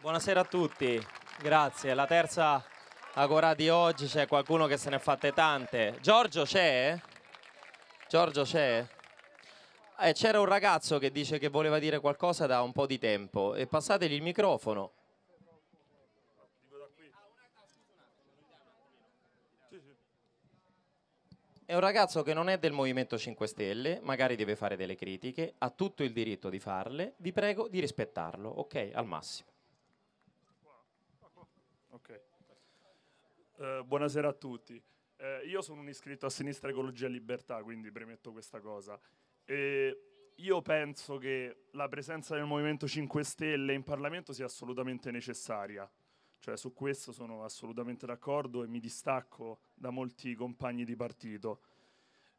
Buonasera a tutti, grazie. La terza Agora di oggi c'è qualcuno che se ne è fatte tante. Giorgio c'è? Giorgio c'è? Eh, c'era un ragazzo che dice che voleva dire qualcosa da un po' di tempo e passategli il microfono. È un ragazzo che non è del Movimento 5 Stelle, magari deve fare delle critiche, ha tutto il diritto di farle, vi prego di rispettarlo, ok? Al massimo. Eh, buonasera a tutti. Eh, io sono un iscritto a Sinistra Ecologia e Libertà, quindi premetto questa cosa. E io penso che la presenza del Movimento 5 Stelle in Parlamento sia assolutamente necessaria. Cioè, su questo sono assolutamente d'accordo e mi distacco da molti compagni di partito.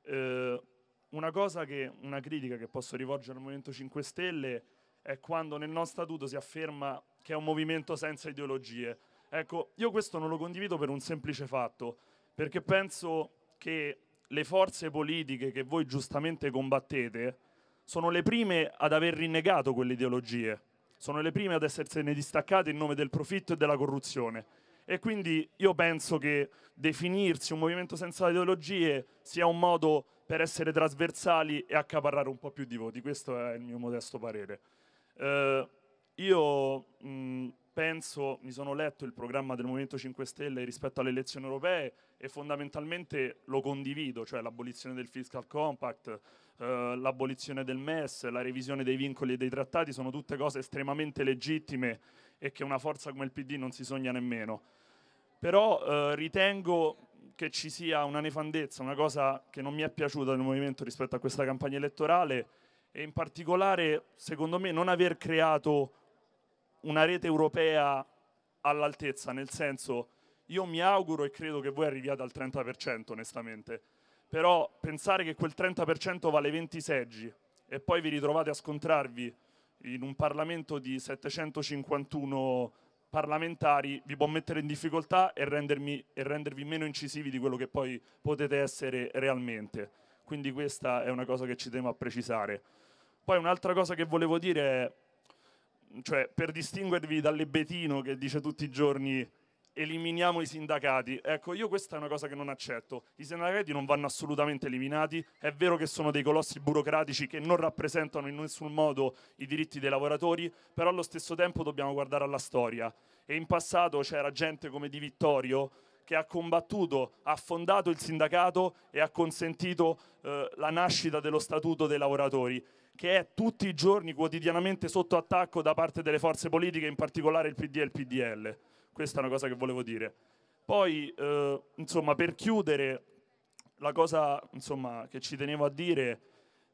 Eh, una, che, una critica che posso rivolgere al Movimento 5 Stelle è quando nel nostro statuto si afferma che è un movimento senza ideologie. Ecco, io questo non lo condivido per un semplice fatto, perché penso che le forze politiche che voi giustamente combattete sono le prime ad aver rinnegato quelle ideologie, sono le prime ad essersene distaccate in nome del profitto e della corruzione. E quindi io penso che definirsi un movimento senza ideologie sia un modo per essere trasversali e accaparrare un po' più di voti. Questo è il mio modesto parere. Eh, io mh, mm, penso, mi sono letto il programma del Movimento 5 Stelle rispetto alle elezioni europee e fondamentalmente lo condivido, cioè l'abolizione del fiscal compact, eh, l'abolizione del MES, la revisione dei vincoli e dei trattati sono tutte cose estremamente legittime e che una forza come il PD non si sogna nemmeno. Però eh, ritengo che ci sia una nefandezza, una cosa che non mi è piaciuta nel Movimento rispetto a questa campagna elettorale e in particolare, secondo me, non aver creato una rete europea all'altezza, nel senso io mi auguro e credo che voi arriviate al 30% onestamente, però pensare che quel 30% vale 20 seggi e poi vi ritrovate a scontrarvi in un Parlamento di 751 parlamentari vi può mettere in difficoltà e, rendermi, e rendervi meno incisivi di quello che poi potete essere realmente. Quindi questa è una cosa che ci temo a precisare. Poi un'altra cosa che volevo dire è cioè, per distinguervi dall'Ebetino che dice tutti i giorni eliminiamo i sindacati. Ecco, io questa è una cosa che non accetto. I sindacati non vanno assolutamente eliminati. È vero che sono dei colossi burocratici che non rappresentano in nessun modo i diritti dei lavoratori, però allo stesso tempo dobbiamo guardare alla storia. E in passato c'era gente come Di Vittorio che ha combattuto, ha fondato il sindacato e ha consentito eh, la nascita dello statuto dei lavoratori che è tutti i giorni quotidianamente sotto attacco da parte delle forze politiche, in particolare il PD e il PDL. Questa è una cosa che volevo dire. Poi, eh, insomma, per chiudere, la cosa insomma, che ci tenevo a dire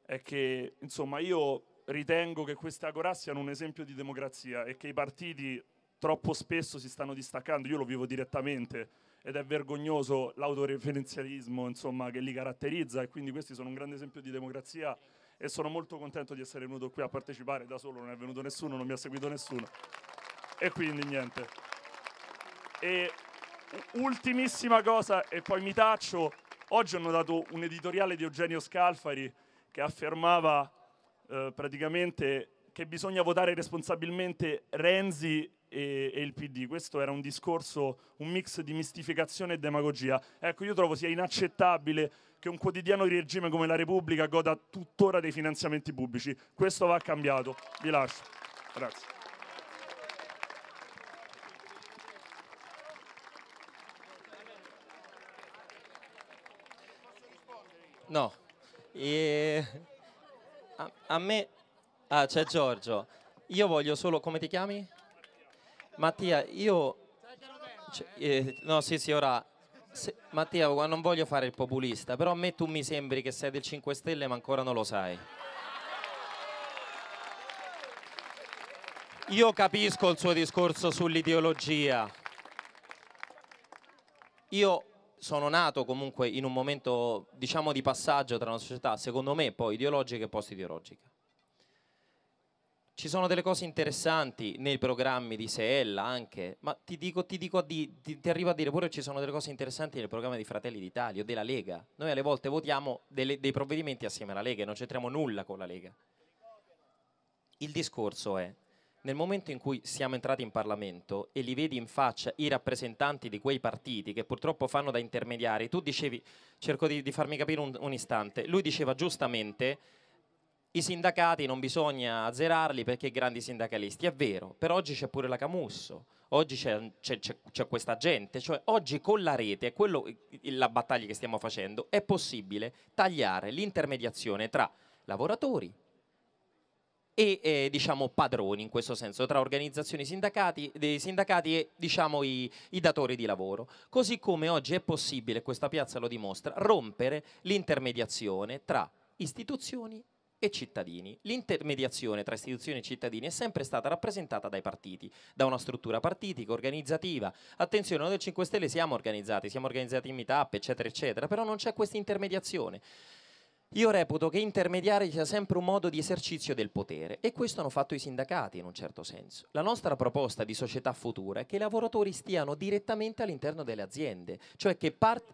è che insomma, io ritengo che queste agorà siano un esempio di democrazia e che i partiti troppo spesso si stanno distaccando, io lo vivo direttamente ed è vergognoso l'autoreferenzialismo insomma, che li caratterizza e quindi questi sono un grande esempio di democrazia e sono molto contento di essere venuto qui a partecipare da solo, non è venuto nessuno, non mi ha seguito nessuno. E quindi niente. E ultimissima cosa, e poi mi taccio, oggi hanno dato un editoriale di Eugenio Scalfari che affermava eh, praticamente che bisogna votare responsabilmente Renzi e, e, il PD. Questo era un discorso, un mix di mistificazione e demagogia. Ecco, io trovo sia inaccettabile che un quotidiano di regime come la Repubblica goda tuttora dei finanziamenti pubblici. Questo va cambiato. Vi lascio. Grazie. No. E... A, a, me... Ah, c'è Giorgio. Io voglio solo... Come ti chiami? Mattia, io... C- cioè, eh, no, sì, sì, ora se, Mattia, non voglio fare il populista, però a me tu mi sembri che sei del 5 Stelle, ma ancora non lo sai. Io capisco il suo discorso sull'ideologia. Io sono nato comunque in un momento, diciamo, di passaggio tra una società, secondo me, poi ideologica e post-ideologica ci sono delle cose interessanti nei programmi di Seella anche, ma ti dico, ti, dico di, ti, ti arrivo a dire pure che ci sono delle cose interessanti nel programma di Fratelli d'Italia o della Lega. Noi alle volte votiamo delle, dei provvedimenti assieme alla Lega e non c'entriamo nulla con la Lega. Il discorso è, nel momento in cui siamo entrati in Parlamento e li vedi in faccia i rappresentanti di quei partiti che purtroppo fanno da intermediari, tu dicevi, cerco di, di farmi capire un, un istante, lui diceva giustamente i sindacati non bisogna azzerarli perché grandi sindacalisti, è vero, però oggi c'è pure la Camusso, oggi c'è, c'è, c'è questa gente, cioè oggi con la rete, quello, la battaglia che stiamo facendo, è possibile tagliare l'intermediazione tra lavoratori e eh, diciamo padroni in questo senso tra organizzazioni sindacati, dei sindacati e diciamo i, i, datori di lavoro così come oggi è possibile questa piazza lo dimostra rompere l'intermediazione tra istituzioni e cittadini. L'intermediazione tra istituzioni e cittadini è sempre stata rappresentata dai partiti, da una struttura partitica, organizzativa. Attenzione, noi del 5 Stelle siamo organizzati, siamo organizzati in meetup, eccetera, eccetera, però non c'è questa intermediazione. Io reputo che intermediare sia sempre un modo di esercizio del potere e questo hanno fatto i sindacati in un certo senso. La nostra proposta di società futura è che i lavoratori stiano direttamente all'interno delle aziende, cioè che parte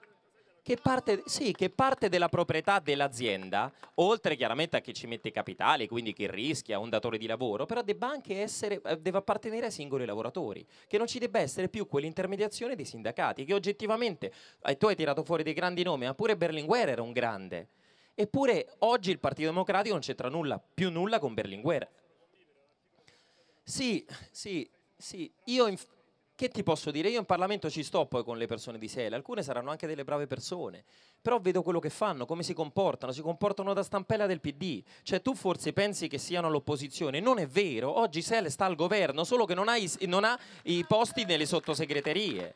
che parte, sì, che parte della proprietà dell'azienda, oltre chiaramente a chi ci mette i capitali, quindi chi rischia, un datore di lavoro, però debba anche essere, eh, deve appartenere ai singoli lavoratori, che non ci debba essere più quell'intermediazione dei sindacati, che oggettivamente, eh, tu hai tirato fuori dei grandi nomi, ma pure Berlinguer era un grande, eppure oggi il Partito Democratico non c'entra nulla, più nulla con Berlinguer. Sì, sì, sì, io... Inf- che ti posso dire? Io in Parlamento ci sto poi con le persone di Sele, alcune saranno anche delle brave persone, però vedo quello che fanno, come si comportano, si comportano da stampella del PD. Cioè tu forse pensi che siano all'opposizione, non è vero, oggi Sele sta al governo, solo che non ha i, non ha i posti nelle sottosegreterie.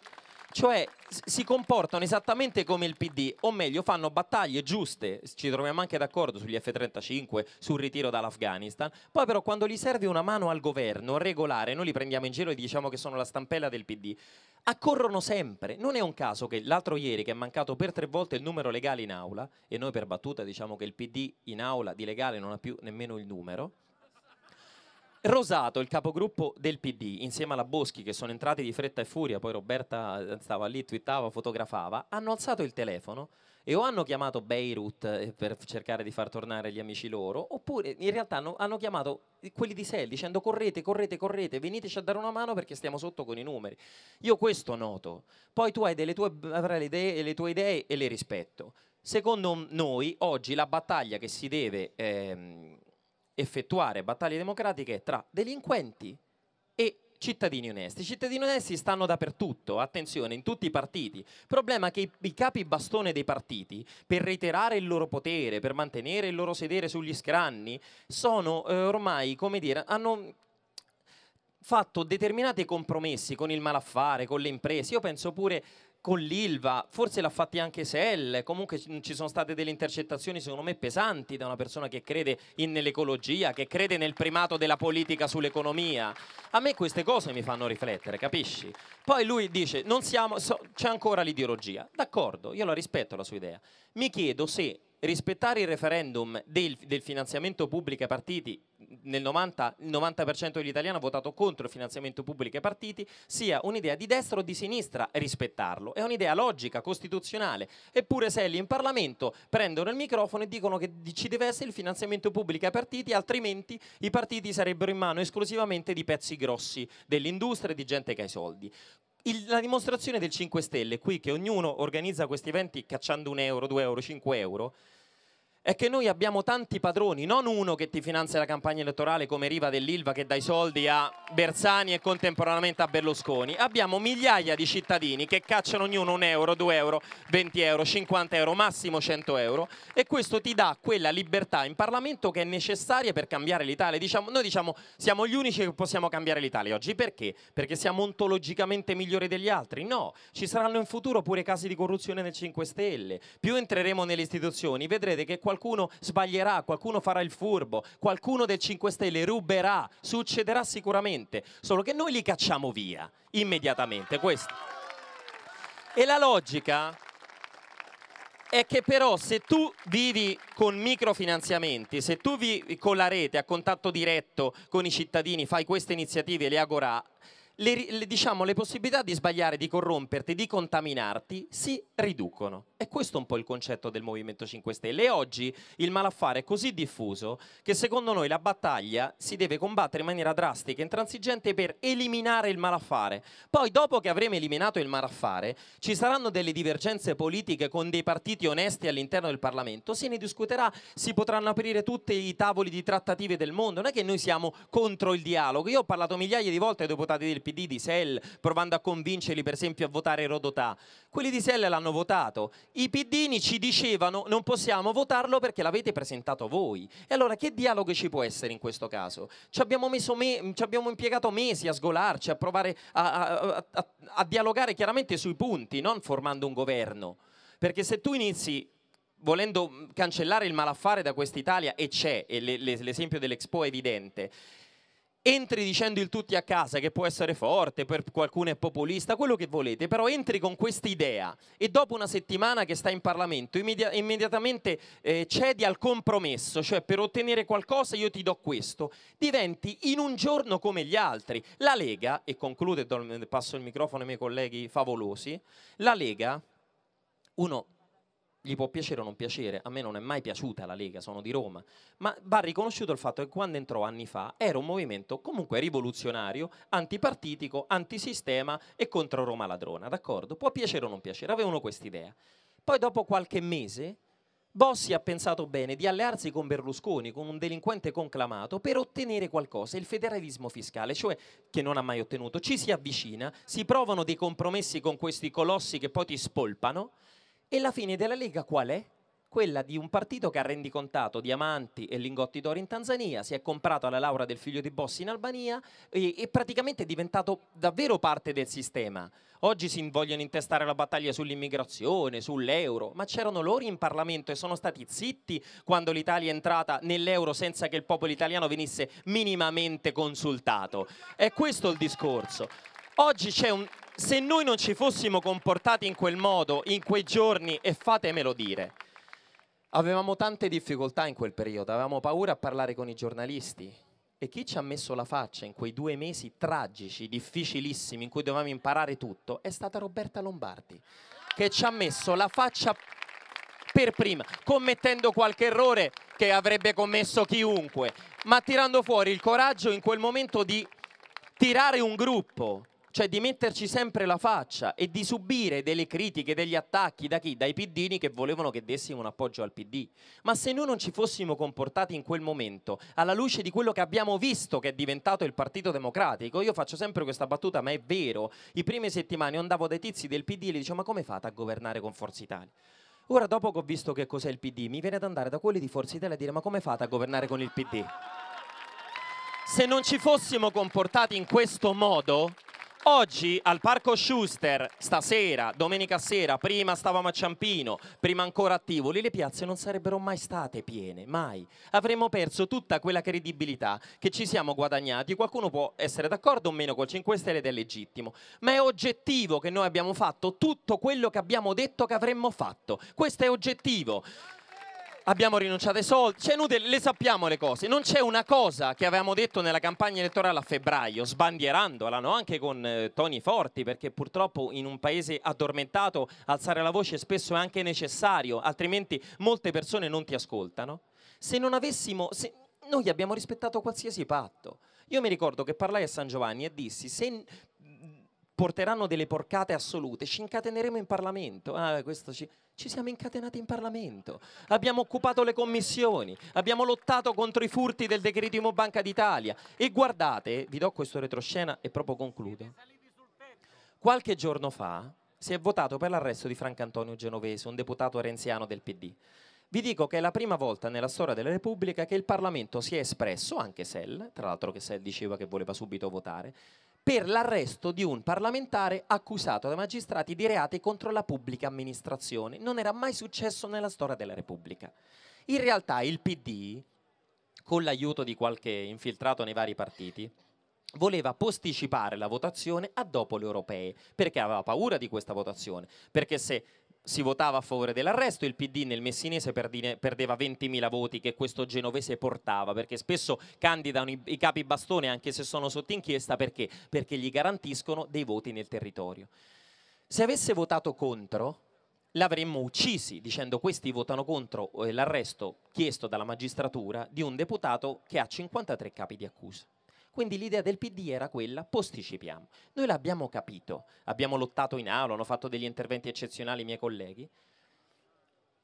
Cioè si comportano esattamente come il PD, o meglio fanno battaglie giuste, ci troviamo anche d'accordo sugli F-35, sul ritiro dall'Afghanistan, poi però quando gli serve una mano al governo regolare, noi li prendiamo in giro e diciamo che sono la stampella del PD, accorrono sempre. Non è un caso che l'altro ieri che è mancato per tre volte il numero legale in aula, e noi per battuta diciamo che il PD in aula di legale non ha più nemmeno il numero, Rosato, il capogruppo del PD, insieme alla Boschi, che sono entrati di fretta e furia, poi Roberta eh, stava lì, twittava, fotografava, hanno alzato il telefono e o hanno chiamato Beirut eh, per cercare di far tornare gli amici loro, oppure in realtà hanno, hanno chiamato quelli di Sel dicendo correte, correte, correte, veniteci a dare una mano perché stiamo sotto con i numeri. Io questo noto. Poi tu hai delle tue, avrai le idee, le tue idee e le rispetto. Secondo noi oggi la battaglia che si deve... Ehm, effettuare battaglie democratiche tra delinquenti e cittadini onesti. I cittadini onesti stanno dappertutto, attenzione, in tutti i partiti. Il problema è che i, i, capi bastone dei partiti, per reiterare il loro potere, per mantenere il loro sedere sugli scranni, sono eh, ormai, come dire, hanno fatto determinati compromessi con il malaffare, con le imprese. Io penso pure con l'Ilva, forse l'ha fatti anche SL, comunque ci sono state delle intercettazioni secondo me pesanti da una persona che crede nell'ecologia, che crede nel primato della politica sull'economia. A me queste cose mi fanno riflettere, capisci? Poi lui dice, so, c'è ancora l'ideologia. D'accordo, io la rispetto la sua idea. Mi chiedo se rispettare il referendum del, del finanziamento pubblico ai partiti nel 90 il 90% degli italiani ha votato contro il finanziamento pubblico ai partiti, sia un'idea di destra o di sinistra rispettarlo. È un'idea logica, costituzionale. Eppure se lì in Parlamento prendono il microfono e dicono che ci deve essere il finanziamento pubblico ai partiti, altrimenti i partiti sarebbero in mano esclusivamente di pezzi grossi dell'industria e di gente che ha i soldi. Il, la dimostrazione del 5 Stelle, qui che ognuno organizza questi eventi cacciando un euro, due euro, cinque euro, è che noi abbiamo tanti padroni, non uno che ti finanzia la campagna elettorale come Riva dell'Ilva che dà i soldi a Bersani e contemporaneamente a Berlusconi. Abbiamo migliaia di cittadini che cacciano ognuno un euro, due euro, 20 euro, 50 euro, massimo 100 euro e questo ti dà quella libertà in Parlamento che è necessaria per cambiare l'Italia. Diciamo, noi diciamo siamo gli unici che possiamo cambiare l'Italia oggi. Perché? Perché siamo ontologicamente migliori degli altri? No, ci saranno in futuro pure casi di corruzione nel 5 Stelle. Più entreremo nelle istituzioni, vedrete che qualcuno qualcuno sbaglierà, qualcuno farà il furbo, qualcuno del 5 Stelle ruberà, succederà sicuramente, solo che noi li cacciamo via immediatamente, questo. E la logica è che però se tu vivi con microfinanziamenti, se tu vivi con la rete a contatto diretto con i cittadini, fai queste iniziative, le agora, le, le, diciamo, le possibilità di sbagliare, di corromperti, di contaminarti si riducono. E questo è un po' il concetto del Movimento 5 Stelle. E oggi il malaffare è così diffuso che secondo noi la battaglia si deve combattere in maniera drastica, e intransigente per eliminare il malaffare. Poi dopo che avremo eliminato il malaffare ci saranno delle divergenze politiche con dei partiti onesti all'interno del Parlamento, se ne discuterà, si potranno aprire tutti i tavoli di trattative del mondo, non è che noi siamo contro il dialogo. Io ho parlato migliaia di volte ai deputati del PD di Sel provando a convincerli per esempio a votare Rodotà. Quelli di Sel l'hanno votato. I PDini ci dicevano non possiamo votarlo perché l'avete presentato voi. E allora che dialogo ci può essere in questo caso? Ci abbiamo, me ci abbiamo impiegato mesi a sgolarci, a provare a, a, a, a dialogare chiaramente sui punti, non formando un governo. Perché se tu inizi volendo cancellare il malaffare da quest'Italia, e c'è, l'esempio dell'Expo è evidente, entri dicendo il tutti a casa, che può essere forte, per qualcuno è populista, quello che volete, però entri con questa idea e dopo una settimana che stai in Parlamento immedi- immediatamente eh, cedi al compromesso, cioè per ottenere qualcosa io ti do questo, diventi in un giorno come gli altri. La Lega, e concludo e passo il microfono ai miei colleghi favolosi, la Lega, uno gli può piacere o non piacere, a me non è mai piaciuta la Lega, sono di Roma, ma va riconosciuto il fatto che quando entrò anni fa era un movimento comunque rivoluzionario, antipartitico, antisistema e contro Roma ladrona, d'accordo? Può piacere o non piacere, avevano quest'idea. Poi dopo qualche mese Bossi ha pensato bene di allearsi con Berlusconi, con un delinquente conclamato, per ottenere qualcosa, il federalismo fiscale, cioè che non ha mai ottenuto. Ci si avvicina, si provano dei compromessi con questi colossi che poi ti spolpano e la fine della Lega qual è? Quella di un partito che ha rendicontato diamanti e lingotti d'oro in Tanzania, si è comprato la laurea del figlio di Bossi in Albania e, e praticamente è diventato davvero parte del sistema. Oggi si vogliono intestare la battaglia sull'immigrazione, sull'euro, ma c'erano loro in Parlamento e sono stati zitti quando l'Italia è entrata nell'euro senza che il popolo italiano venisse minimamente consultato. È questo il discorso. Oggi c'è un... Se noi non ci fossimo comportati in quel modo, in quei giorni, e fatemelo dire, avevamo tante difficoltà in quel periodo, avevamo paura a parlare con i giornalisti, e chi ci ha messo la faccia in quei due mesi tragici, difficilissimi, in cui dovevamo imparare tutto, è stata Roberta Lombardi, che ci ha messo la faccia per prima, commettendo qualche errore che avrebbe commesso chiunque, ma tirando fuori il coraggio in quel momento di tirare un gruppo, cioè di metterci sempre la faccia e di subire delle critiche, degli attacchi da chi? Dai piddini che volevano che dessimo un appoggio al PD. Ma se noi non ci fossimo comportati in quel momento, alla luce di quello che abbiamo visto che è diventato il Partito Democratico, io faccio sempre questa battuta, ma è vero, i prime settimane andavo dai tizi del PD e gli dicevo ma come fate a governare con Forza Italia? Ora dopo che ho visto che cos'è il PD, mi viene ad andare da quelli di Forza Italia a dire ma come fate a governare con il PD? Se non ci fossimo comportati in questo modo, Oggi al Parco Schuster, stasera, domenica sera, prima stavamo a Ciampino, prima ancora a Tivoli, le piazze non sarebbero mai state piene, mai. Avremmo perso tutta quella credibilità che ci siamo guadagnati. Qualcuno può essere d'accordo o meno col 5 Stelle ed è legittimo, ma è oggettivo che noi abbiamo fatto tutto quello che abbiamo detto che avremmo fatto. Questo è oggettivo abbiamo rinunciato ai soldi, cioè inutile, le sappiamo le cose, non c'è una cosa che avevamo detto nella campagna elettorale a febbraio, sbandierandola no? anche con eh, toni forti, perché purtroppo in un paese addormentato alzare la voce spesso è anche necessario, altrimenti molte persone non ti ascoltano. Se non avessimo, se noi abbiamo rispettato qualsiasi patto, io mi ricordo che parlai a San Giovanni e dissi se porteranno delle porcate assolute, ci incateneremo in Parlamento. Ah, ci... ci... siamo incatenati in Parlamento. Abbiamo occupato le commissioni, abbiamo lottato contro i furti del decretimo Banca d'Italia. E guardate, vi do questo retroscena e proprio concludo. Qualche giorno fa si è votato per l'arresto di Franco Antonio Genovese, un deputato renziano del PD. Vi dico che è la prima volta nella storia della Repubblica che il Parlamento si è espresso, anche Sell, tra l'altro che Sell diceva che voleva subito votare, per l'arresto di un parlamentare accusato da magistrati di reati contro la pubblica amministrazione. Non era mai successo nella storia della Repubblica. In realtà il PD, con l'aiuto di qualche infiltrato nei vari partiti, voleva posticipare la votazione a dopo le europee, perché aveva paura di questa votazione, perché se si votava a favore dell'arresto, il PD nel messinese perdeva 20.000 voti che questo genovese portava, perché spesso candidano i, i capi bastone anche se sono sotto inchiesta, perché? Perché gli garantiscono dei voti nel territorio. Se avesse votato contro, l'avremmo uccisi dicendo questi votano contro eh, l'arresto chiesto dalla magistratura di un deputato che ha 53 capi di accusa. Quindi l'idea del PD era quella, posticipiamo. Noi l'abbiamo capito, abbiamo lottato in aula, hanno fatto degli interventi eccezionali i miei colleghi.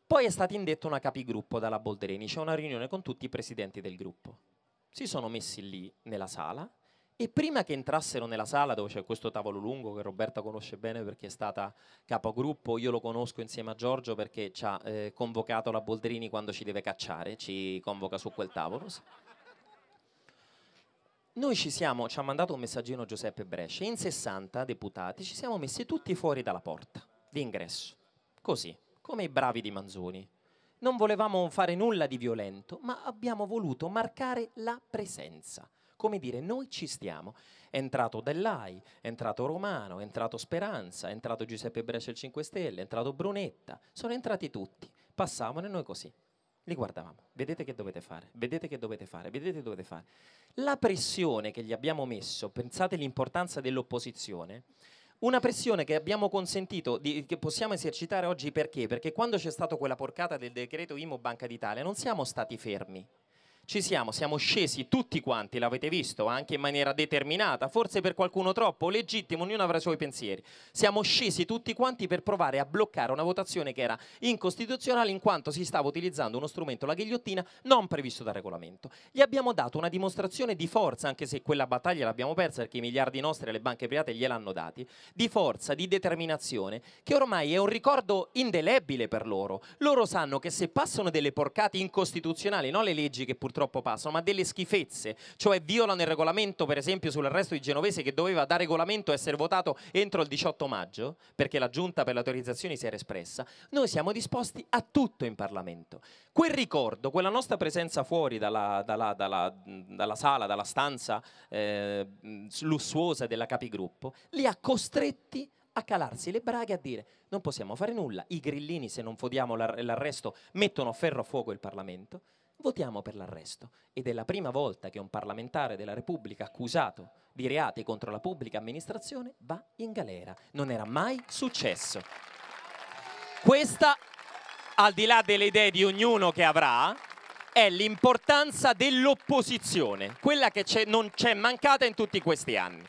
Poi è stata indetta una capigruppo dalla Boldrini, c'è una riunione con tutti i presidenti del gruppo. Si sono messi lì nella sala e prima che entrassero nella sala dove c'è questo tavolo lungo che Roberta conosce bene perché è stata capogruppo, io lo conosco insieme a Giorgio perché ci ha eh, convocato la Boldrini quando ci deve cacciare, ci convoca su quel tavolo. Noi ci siamo, ci ha mandato un messaggino Giuseppe Brescia, in 60 deputati ci siamo messi tutti fuori dalla porta d'ingresso, così, come i bravi di Manzoni. Non volevamo fare nulla di violento, ma abbiamo voluto marcare la presenza. Come dire, noi ci stiamo. È entrato Dellai, è entrato Romano, è entrato Speranza, è entrato Giuseppe Brescia il 5 Stelle, è entrato Brunetta. Sono entrati tutti. Passavano e noi così. Li guardavamo, vedete che dovete fare, vedete che dovete fare, vedete che dovete fare. La pressione che gli abbiamo messo, pensate l'importanza dell'opposizione, una pressione che abbiamo consentito, di, che possiamo esercitare oggi perché? Perché quando c'è stata quella porcata del decreto IMO Banca d'Italia non siamo stati fermi, ci siamo, siamo scesi tutti quanti, l'avete visto, anche in maniera determinata, forse per qualcuno troppo, legittimo, ognuno avrà i suoi pensieri. Siamo scesi tutti quanti per provare a bloccare una votazione che era incostituzionale in quanto si stava utilizzando uno strumento, la ghigliottina, non previsto dal regolamento. Gli abbiamo dato una dimostrazione di forza, anche se quella battaglia l'abbiamo persa perché i miliardi nostri alle banche private gliel'hanno dati, di forza, di determinazione, che ormai è un ricordo indelebile per loro. Loro sanno che se passano delle porcate incostituzionali, non le leggi che purtroppo purtroppo passano, ma delle schifezze, cioè violano il regolamento per esempio sull'arresto di Genovese che doveva da regolamento essere votato entro il 18 maggio, perché la giunta per le autorizzazioni si era espressa, noi siamo disposti a tutto in Parlamento. Quel ricordo, quella nostra presenza fuori dalla, dalla, dalla, dalla sala, dalla stanza eh, lussuosa della capigruppo, li ha costretti a calarsi le braghe e a dire non possiamo fare nulla, i grillini se non fodiamo l'arresto mettono a ferro a fuoco il Parlamento votiamo per l'arresto ed è la prima volta che un parlamentare della Repubblica accusato di reati contro la pubblica amministrazione va in galera. Non era mai successo. Questa, al di là delle idee di ognuno che avrà, è l'importanza dell'opposizione, quella che non c'è mancata in tutti questi anni.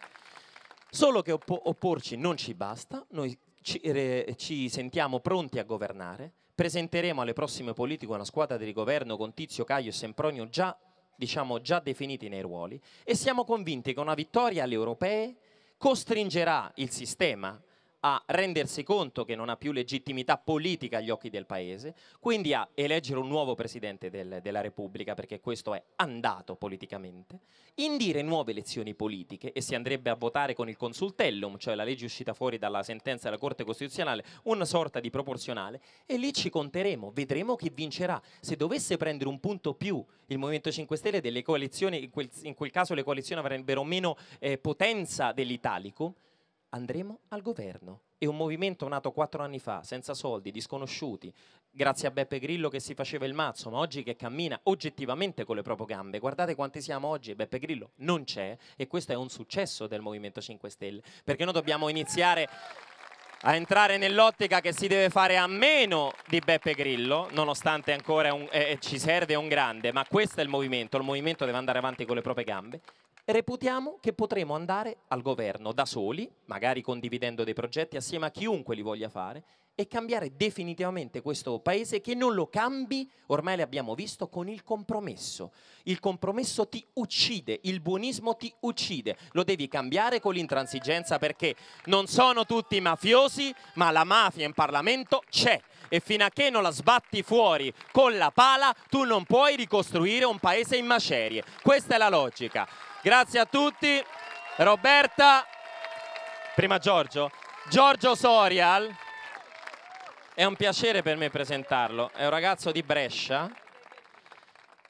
Solo che opporci non ci basta, noi ci, re, ci sentiamo pronti a governare, Presenteremo alle prossime politiche una squadra di governo con Tizio, Caio e Sempronio già, diciamo, già definiti nei ruoli e siamo convinti che una vittoria alle europee costringerà il sistema a rendersi conto che non ha più legittimità politica agli occhi del Paese, quindi a eleggere un nuovo Presidente del, della Repubblica, perché questo è andato politicamente, indire nuove elezioni politiche e si andrebbe a votare con il consultellum, cioè la legge uscita fuori dalla sentenza della Corte Costituzionale, una sorta di proporzionale, e lì ci conteremo, vedremo chi vincerà. Se dovesse prendere un punto più il Movimento 5 Stelle delle coalizioni, in quel, in quel caso le coalizioni avrebbero meno eh, potenza dell'Italico, andremo al governo. È un movimento nato quattro anni fa, senza soldi, disconosciuti, grazie a Beppe Grillo che si faceva il mazzo, ma oggi che cammina oggettivamente con le proprie gambe. Guardate quanti siamo oggi Beppe Grillo non c'è e questo è un successo del Movimento 5 Stelle, perché noi dobbiamo iniziare a entrare nell'ottica che si deve fare a meno di Beppe Grillo, nonostante ancora un, eh, eh ci serve un grande, ma questo è il movimento, il movimento deve andare avanti con le proprie gambe reputiamo che potremo andare al governo da soli, magari condividendo dei progetti assieme a chiunque li voglia fare, e cambiare definitivamente questo paese che non lo cambi, ormai l'abbiamo visto, con il compromesso. Il compromesso ti uccide, il buonismo ti uccide, lo devi cambiare con l'intransigenza perché non sono tutti mafiosi, ma la mafia in Parlamento c'è e fino a che non la sbatti fuori con la pala tu non puoi ricostruire un paese in macerie. Questa è la logica. Grazie a tutti. Roberta, prima Giorgio. Giorgio Sorial, è un piacere per me presentarlo, è un ragazzo di Brescia,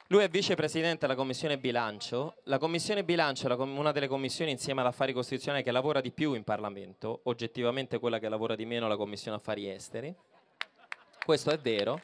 lui è vicepresidente della Commissione Bilancio, la Commissione Bilancio è una delle commissioni insieme all'affari costituzionali che lavora di più in Parlamento, oggettivamente quella che lavora di meno è la Commissione Affari Esteri, questo è vero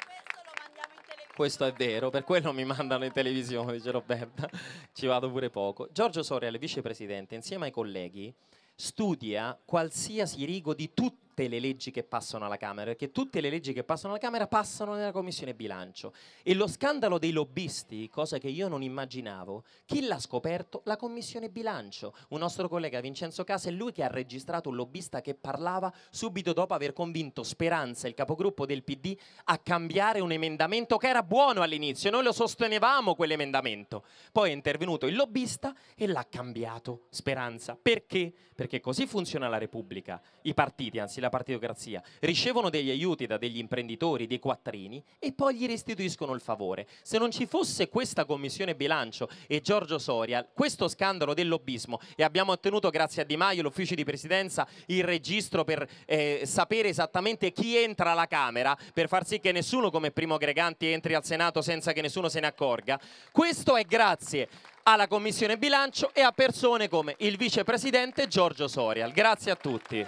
questo è vero, per quello mi mandano in televisione, dice Roberta, ci vado pure poco. Giorgio Soria, il vicepresidente, insieme ai colleghi, studia qualsiasi rigo di tutto tutte le leggi che passano alla Camera, perché tutte le leggi che passano alla Camera passano nella Commissione Bilancio. E lo scandalo dei lobbisti, cosa che io non immaginavo, chi l'ha scoperto? La Commissione Bilancio. Un nostro collega Vincenzo Casa è lui che ha registrato un lobbista che parlava subito dopo aver convinto Speranza, il capogruppo del PD, a cambiare un emendamento che era buono all'inizio. Noi lo sostenevamo quell'emendamento. Poi è intervenuto il lobbista e l'ha cambiato Speranza. Perché? Perché così funziona la Repubblica. I partiti, anzi la la partitocrazia, ricevono degli aiuti da degli imprenditori, dei quattrini e poi gli restituiscono il favore. Se non ci fosse questa commissione bilancio e Giorgio Soria, questo scandalo del lobbismo e abbiamo ottenuto grazie a Di Maio, l'ufficio di presidenza, il registro per eh, sapere esattamente chi entra alla Camera, per far sì che nessuno come Primo Greganti entri al Senato senza che nessuno se ne accorga. Questo è grazie alla Commissione Bilancio e a persone come il Vicepresidente Giorgio Soria. Grazie a tutti.